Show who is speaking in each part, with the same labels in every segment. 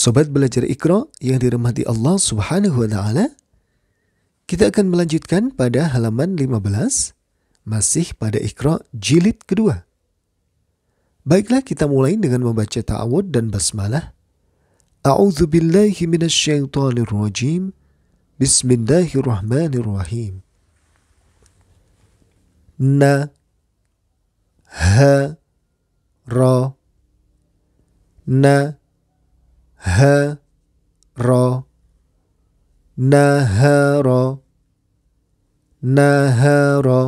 Speaker 1: Sobat belajar Iqra yang dirahmati Allah Subhanahu wa taala, kita akan melanjutkan pada halaman 15 masih pada Iqra jilid kedua. Baiklah kita mulai dengan membaca ta'awud dan basmalah. A'udzu billahi minasyaitonir rajim. Bismillahirrahmanirrahim. Na ha ra na haro nahara, nahara.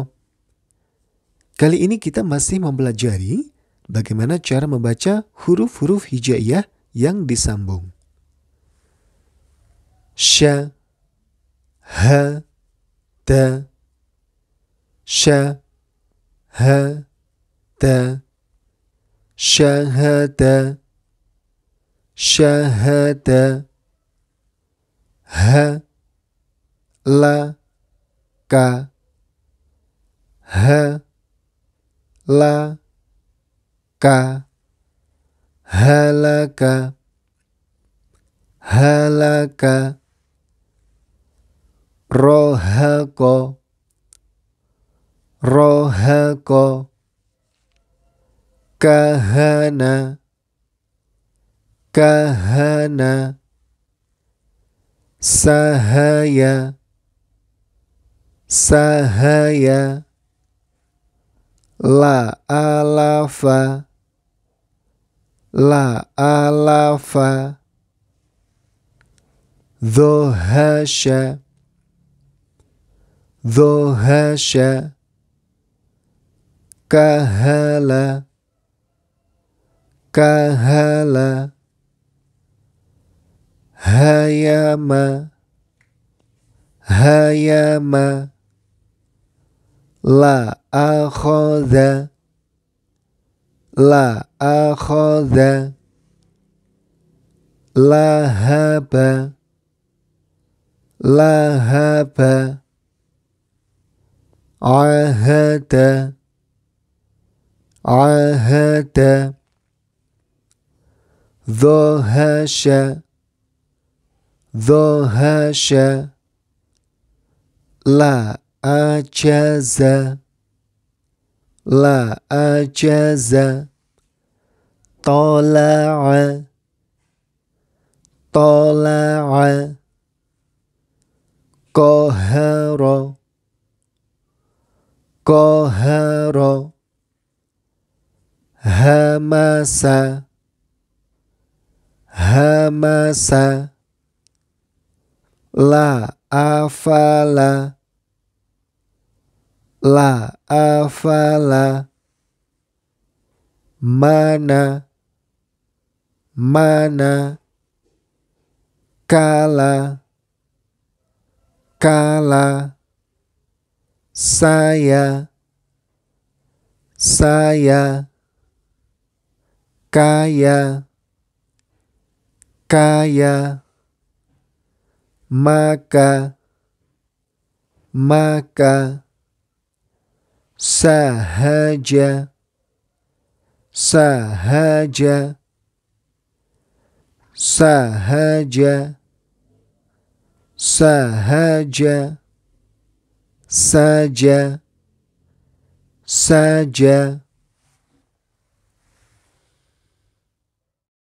Speaker 1: Kali ini kita masih mempelajari bagaimana cara membaca huruf-huruf hijaiyah yang disambung. Sha, ha, ta, sya, ha, ta, syahada, Shahada, ha la ka ha la ka halaka halaka rohako rohako kahana kahana sahaya sahaya la alafa la alafa dhahasha dhahasha kahala kahala هياما هياما لا أخذ لا أخذ لهب لهب عهد عهد ذهش dhahasha la ajaza la ajaza tala'a tala'a qahara qahara hamasa hamasa La afala La afala Mana Mana Kala Kala Saya Saya Kaya Kaya maka maka sahaja sahaja sahaja sahaja saja saja